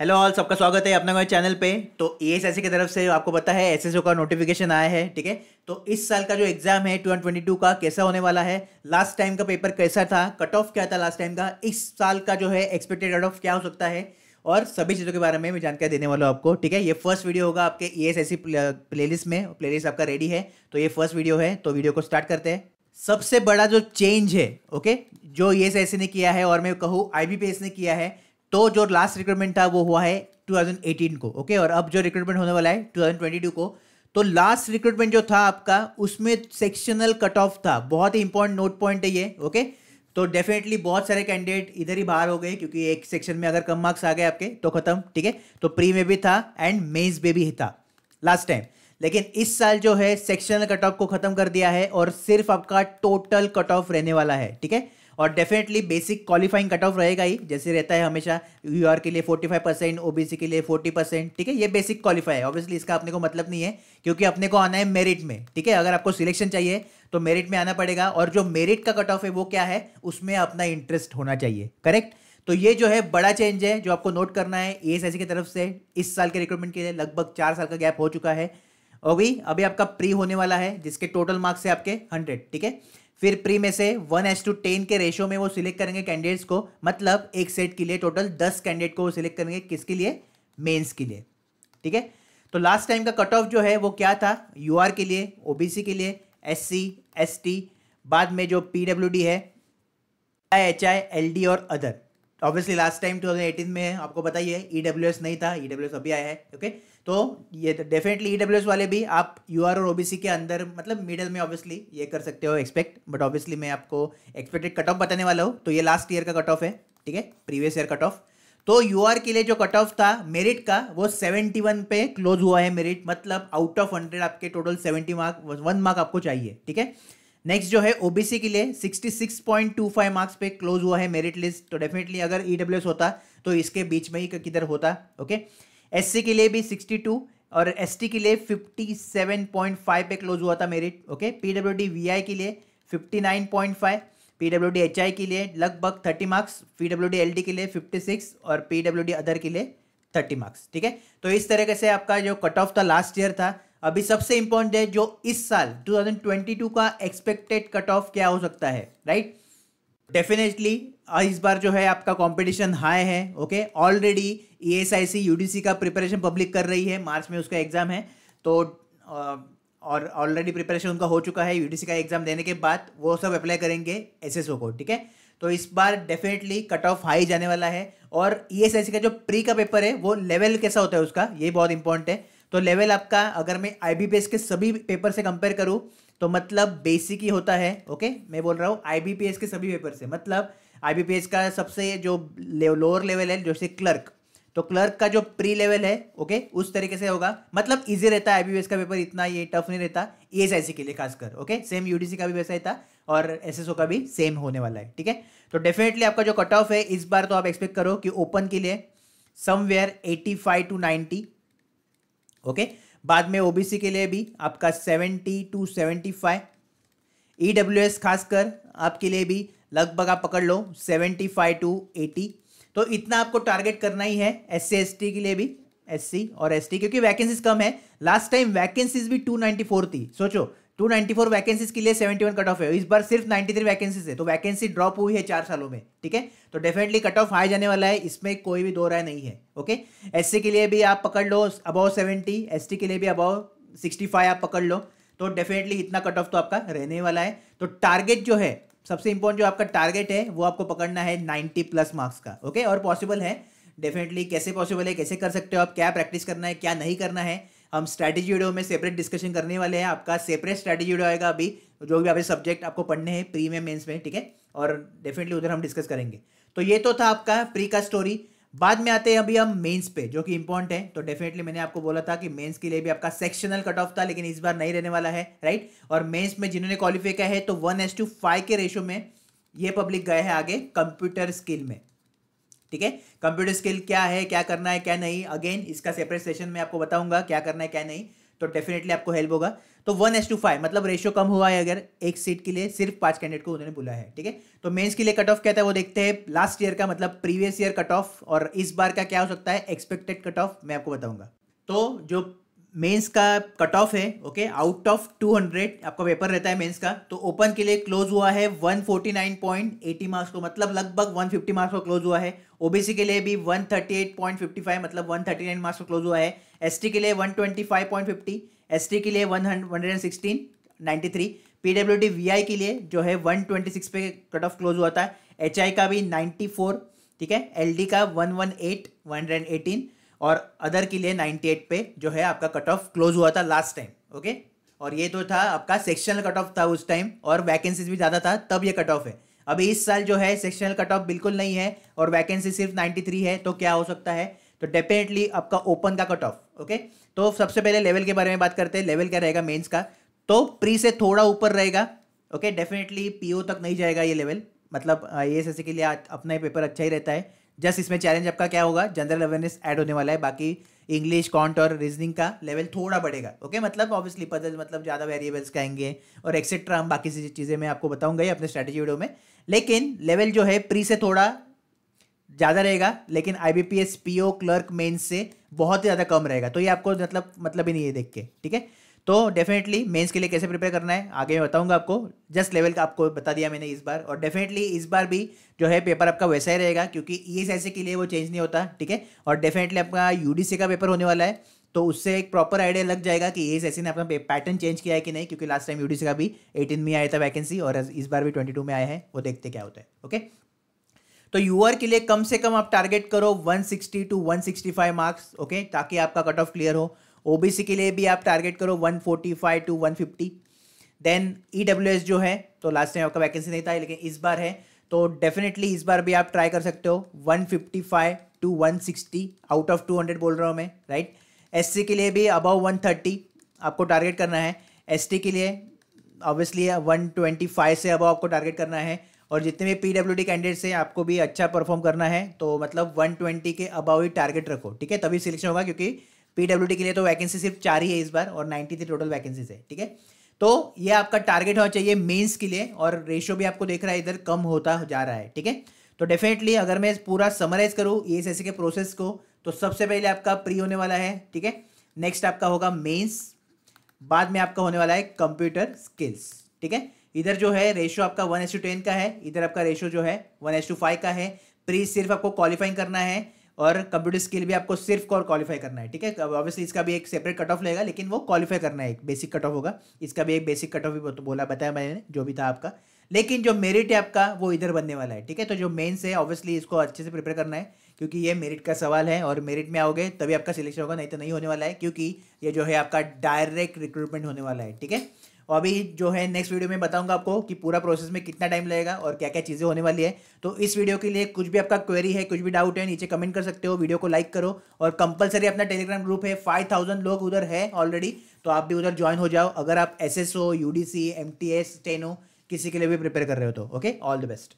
Hello all सबका स्वागत है अपने चैनल पे तो एस की तरफ से आपको पता है एस का नोटिफिकेशन आया है ठीक है तो इस साल का जो एग्ज़ाम है टू का कैसा होने वाला है लास्ट टाइम का पेपर कैसा था कट ऑफ क्या था लास्ट टाइम का इस साल का जो है एक्सपेक्टेड कट ऑफ क्या हो सकता है और सभी चीज़ों के बारे में मैं जानकारी देने वाला हूँ आपको ठीक है ये फर्स्ट वीडियो होगा आपके E S S playlist में प्ले लिस्ट आपका रेडी है तो ये फर्स्ट वीडियो है तो वीडियो को स्टार्ट करते हैं सबसे बड़ा जो चेंज है ओके जो ई एस एस ने किया है और मैं कहूँ आई बी पी एस ने किया है तो जो लास्ट रिक्रूटमेंट था वो हुआ है 2018 को ओके और अब जो रिक्रूटमेंट होने वाला है 2022 को तो लास्ट रिक्रूटमेंट जो था आपका उसमें सेक्शनल कट ऑफ था बहुत ही इंपॉर्टेंट नोट पॉइंट है ये ओके तो डेफिनेटली बहुत सारे कैंडिडेट इधर ही बाहर हो गए क्योंकि एक सेक्शन में अगर कम मार्क्स आ गए आपके तो खत्म ठीक है तो प्री में भी था एंड मेन्स में भी था लास्ट टाइम लेकिन इस साल जो है सेक्शनल कट ऑफ को खत्म कर दिया है और सिर्फ आपका टोटल कट ऑफ रहने वाला है ठीक है और definitely basic qualifying cut off रहेगा ही जैसे रहता है हमेशा यू के लिए फोर्टी फाइव परसेंट ओबीसी के लिए फोर्टी परसेंट ठीक है ये बेसिक क्वालिफाई है ऑब्वियसली इसका अपने को मतलब नहीं है क्योंकि अपने को आना है मेरिट में ठीक है अगर आपको सिलेक्शन चाहिए तो मेरिट में आना पड़ेगा और जो मेरिट का कट ऑफ है वो क्या है उसमें अपना इंटरेस्ट होना चाहिए करेक्ट तो ये जो है बड़ा चेंज है जो आपको नोट करना है ए की तरफ से इस साल के रिक्रूटमेंट के लिए लगभग चार साल का गैप हो चुका है और भी अभी आपका प्री होने वाला है जिसके टोटल मार्क्स है आपके हंड्रेड ठीक है फिर प्री में से वन एस टू टेन के रेशो में वो सिलेक्ट करेंगे कैंडिडेट्स को मतलब एक सेट के लिए टोटल दस कैंडिडेट को वो सिलेक्ट करेंगे किसके लिए मेंस के लिए ठीक है तो लास्ट टाइम का कट ऑफ जो है वो क्या था यू के लिए ओ के लिए एस सी बाद में जो पी है I H I L D और other obviously last time two में आपको बताइए ई एस नहीं था ई e अभी आया है ओके okay? तो ये डेफिनेटली तो ईडब्ल्यूएस e वाले भी आप यू और ओबीसी के अंदर मतलब मिडल में ऑब्वियसली ये कर सकते हो एक्सपेक्ट बट ऑब्वियसली मैं आपको एक्सपेक्टेड कट ऑफ बताने वाला हूँ तो ये लास्ट ईयर का कट ऑफ है ठीक है प्रीवियस ईयर कट ऑफ तो यू के लिए जो कट ऑफ था मेरिट का वो वन पे क्लोज हुआ है मेरिट मतलब आउट ऑफ हंड्रेड आपके total seventy mark one mark आपको चाहिए ठीक है नेक्स्ट जो है ओबीसी के लिए 66.25 मार्क्स पे क्लोज हुआ है मेरिट लिस्ट तो डेफिनेटली अगर ईडब्ल्यूएस e होता तो इसके बीच में ही किधर होता ओके okay? एससी के लिए भी 62 और एसटी के लिए 57.5 पे क्लोज हुआ था मेरिट ओके पीडब्ल्यूडी वीआई के लिए 59.5 पीडब्ल्यूडी एचआई के लिए लगभग 30 मार्क्स पीडब्ल्यूडी एलडी के लिए 56 और पीडब्ल्यूडी अदर के लिए 30 मार्क्स ठीक है तो इस तरीके से आपका जो कट ऑफ था लास्ट ईयर था अभी सबसे इंपॉर्टेंट है जो इस साल टू का एक्सपेक्टेड कट ऑफ क्या हो सकता है राइट डेफिनेटली इस बार जो है आपका कंपटीशन हाई है okay already E S I C U D C का प्रिपरेशन पब्लिक कर रही है मार्च में उसका एग्ज़ाम है तो और ऑलरेडी प्रिपरेशन उनका हो चुका है यूडीसी का एग्ज़ाम देने के बाद वो सब अप्लाई करेंगे एसएसओ को ठीक है तो इस बार डेफिनेटली कट ऑफ हाई जाने वाला है और ईएसआईसी e का जो प्री का पेपर है वो लेवल कैसा होता है उसका ये बहुत इंपॉर्टेंट है तो लेवल आपका अगर मैं आईबीपीएस के सभी पेपर से कंपेयर करूँ तो मतलब बेसिक ही होता है ओके मैं बोल रहा हूँ आईबीपीएस के सभी पेपर से मतलब आईबीपीएस का सबसे जो लोअर लेवल है जैसे क्लर्क तो क्लर्क का जो प्री लेवल है ओके उस तरीके से होगा मतलब इजी रहता है आईबीपीएस का पेपर इतना ये टफ नहीं रहता एएसआईसी के लिए खासकर ओके सेम यूडीसी का भी वैसा ही था और एसएसओ का भी सेम होने वाला है ठीक है तो डेफिनेटली आपका जो कट ऑफ है इस बार तो आप एक्सपेक्ट करो कि ओपन के लिए somewhere eighty five to ninety okay बाद में ओबीसी के लिए भी आपका सेवेंटी टू सेवेंटी फाइव ई खासकर आपके लिए भी लगभग आप पकड़ लो सेवेंटी फाइव टू एटी तो इतना आपको टारगेट करना ही है एस सी एस टी के लिए भी एस और एस क्योंकि वैकेंसीज कम है लास्ट टाइम वैकेंसीज भी 294 थी सोचो 294 वैकेंसीज के लिए 71 कट ऑफ है इस बार सिर्फ 93 वैकेंसीज है तो वैकेंसी ड्रॉप हुई है चार सालों में ठीक है तो डेफिनेटली कट ऑफ हाई जाने वाला है इसमें कोई भी दो राय नहीं है ओके एस के लिए भी आप पकड़ लो अबाव सेवेंटी एस के लिए भी अबाव सिक्सटी आप पकड़ लो तो डेफिनेटली इतना कट ऑफ तो आपका रहने वाला है तो टारगेट जो है सबसे इंपॉर्टेंट जो आपका टारगेट है वो आपको पकड़ना है नाइन्टी प्लस मार्क्स का ओके और पॉसिबल है डेफिनेटली कैसे पॉसिबल है कैसे कर सकते हो आप क्या प्रैक्टिस करना है क्या नहीं करना है हम स्ट्रैटेजी वीडियो में सेपरेट डिस्कशन करने वाले हैं आपका सेपरेट स्ट्रैटेजी वीडियो आएगा अभी जो भी आपके सब्जेक्ट आपको पढ़ने हैं प्री में मेन्स में ठीक है और डेफिनेटली उधर हम डिस्कस करेंगे तो ये तो था आपका प्री का स्टोरी बाद में आते हैं अभी हम मेंस पे जो कि इंपॉर्टेंट है तो डेफिनेटली मैंने आपको बोला था कि मेंस के लिए भी आपका सेक्शनल कट ऑफ था लेकिन इस बार नहीं रहने वाला है राइट और मेंस में जिन्होंने क्वालिफाई किया है तो वन एस टू फाइव के रेशो में ये पब्लिक गए हैं आगे कंप्यूटर स्किल में ठीक है कंप्यूटर स्किल क्या है क्या करना है क्या नहीं अगेन इसका सेपरेट सेशन में आपको बताऊंगा क्या करना है क्या नहीं तो डेफिनेटली आपको हेल्प होगा तो वन एस टू फाइव मतलब रेशियो कम हुआ है अगर एक सीट के लिए सिर्फ पांच कैंडिडेट को उन्होंने बुलाया है ठीक है तो मेंस के लिए कट ऑफ क्या था वो देखते हैं लास्ट ईयर का मतलब प्रीवियस ईयर कट ऑफ और इस बार का क्या हो सकता है एक्सपेक्टेड कट ऑफ मैं आपको बताऊंगा तो जो मेंस का कट ऑफ है ओके आउट ऑफ 200 आपका पेपर रहता है मेंस का तो ओपन के लिए क्लोज हुआ है 149.80 मार्क्स को मतलब लगभग 150 मार्क्स को क्लोज हुआ है ओबीसी के लिए भी 138.55 मतलब 139 मार्क्स को क्लोज हुआ है एसटी के लिए 125.50 एसटी के लिए 116 93 पीडब्ल्यूडी वीआई के लिए जो है 126 पे कट ऑफ क्लोज हुआ था एचआई का भी 94 ठीक है एलडी का 118 118 और अदर के लिए 98 पे जो है आपका कट ऑफ क्लोज हुआ था लास्ट टाइम ओके और ये तो था आपका सेक्शनल कट ऑफ था उस टाइम और वैकेंसीज भी ज़्यादा था तब ये कट ऑफ है अभी इस साल जो है सेक्शनल कट ऑफ बिल्कुल नहीं है और वैकेंसी सिर्फ 93 है तो क्या हो सकता है तो डेफिनेटली आपका ओपन का कट ऑफ ओके तो सबसे पहले लेवल के बारे में बात करते हैं लेवल क्या रहेगा मेंस का तो प्री से थोड़ा ऊपर रहेगा ओके डेफिनेटली पीओ तक नहीं जाएगा ये लेवल मतलब ए एस के लिए अपना ही पेपर अच्छा ही रहता है जस्ट इसमें चैलेंज आपका क्या होगा जनरल अवेयरनेस ऐड होने वाला है बाकी इंग्लिश कॉन्ट और रीजनिंग का लेवल थोड़ा बढ़ेगा ओके मतलब ऑब्वियसली पदल मतलब ज़्यादा वेरिएबल्स के आएंगे और एक्सेट्रा हम बाकी सी चीज़ें मैं आपको बताऊंगा ही अपने स्ट्रैटेजी वीडियो में लेकिन लेवल जो है प्री से थोड़ा ज़्यादा रहेगा लेकिन I B P S P O clerk main से बहुत ही ज़्यादा कम रहेगा तो ये आपको मतलब मतलब ही नहीं है देख के ठीक है तो डेफिनेटली मेंस के लिए कैसे प्रिपेयर करना है आगे मैं बताऊंगा आपको जस्ट लेवल का आपको बता दिया मैंने इस बार और डेफिनेटली इस बार भी जो है पेपर आपका वैसा ही रहेगा क्योंकि ई एस के लिए वो चेंज नहीं होता ठीक है और डेफिनेटली आपका यू का पेपर होने वाला है तो उससे एक प्रॉपर आइडिया लग जाएगा कि ये एस ने अपना पैटर्न चेंज किया है कि नहीं क्योंकि लास्ट टाइम यूडीसी का भी 18 में आया था वैकेंसी और इस बार भी 22 में आया है वो देखते क्या होता है ओके तो यूआर के लिए कम से कम आप टारगेट करो 160 टू 165 मार्क्स ओके ताकि आपका कट ऑफ क्लियर हो ओबीसी के लिए भी आप टारगेट करो 145 टू 150 देन ईडब्ल्यूएस जो है तो लास्ट टाइम आपका वैकेंसी नहीं था लेकिन इस बार है तो डेफिनेटली इस बार भी आप ट्राई कर सकते हो 155 टू 160 आउट ऑफ 200 बोल रहा हूँ मैं राइट एससी के लिए भी अबव 130 आपको टारगेट करना है एसटी के लिए ऑब्वियसली फाइव से अबव आपको टारगेट करना है और जितने भी पी डब्ल्यू डी कैंडिडेट्स हैं आपको भी अच्छा परफॉर्म करना है तो मतलब 120 के अबाव ही टारगेट रखो ठीक है तभी सिलेक्शन होगा क्योंकि पीडब्ल्यू के लिए तो वैकेंसी सिर्फ चार ही है इस बार और नाइन्टी थ्री टोटल वैकेंसीज है ठीक है तो ये आपका टारगेट होना चाहिए मेंस के लिए और रेशियो भी आपको देख रहा है इधर कम होता जा रहा है ठीक है तो डेफिनेटली अगर मैं पूरा समराइज करूँ ई एस के प्रोसेस को तो सबसे पहले आपका प्री होने वाला है ठीक है नेक्स्ट आपका होगा मेन्स बाद में आपका होने वाला है कंप्यूटर स्किल्स ठीक है इधर जो है रेशियो आपका वन एस टू टेन का है इधर आपका रेशियो जो है वन एस टू फाइव का है प्री सिर्फ आपको क्वालिफाइंग करना है और कंप्यूटर स्किल भी आपको सिर्फ और क्वालिफाई करना है ठीक है ऑब्वियसली इसका भी एक सेपरेट कट ऑफ लेगा लेकिन वो क्वालिफाई करना है एक बेसिक कट ऑफ होगा इसका भी एक बेसिक कट ऑफ भी बोला बताया मैंने जो भी था आपका लेकिन जो मेरिट है आपका वो इधर बनने वाला है ठीक है तो जो मेन्स है ऑब्वियसली इसको अच्छे से प्रिपेयर करना है क्योंकि ये मेरिट का सवाल है और मेरिट में आओगे तभी आपका सिलेक्शन होगा नहीं तो नहीं होने वाला है क्योंकि ये जो है आपका डायरेक्ट रिक्रूटमेंट होने वाला है ठीक है और अभी जो है नेक्स्ट वीडियो में बताऊंगा आपको कि पूरा प्रोसेस में कितना टाइम लगेगा और क्या क्या चीज़ें होने वाली है तो इस वीडियो के लिए कुछ भी आपका क्वेरी है कुछ भी डाउट है नीचे कमेंट कर सकते हो वीडियो को लाइक करो और कंपलसरी अपना टेलीग्राम ग्रुप है फाइव लोग उधर है ऑलरेडी तो आप भी उधर ज्वाइन हो जाओ अगर आप S S O U D C M T S किसी के लिए भी प्रिपेयर कर रहे हो तो ओके ऑल द बेस्ट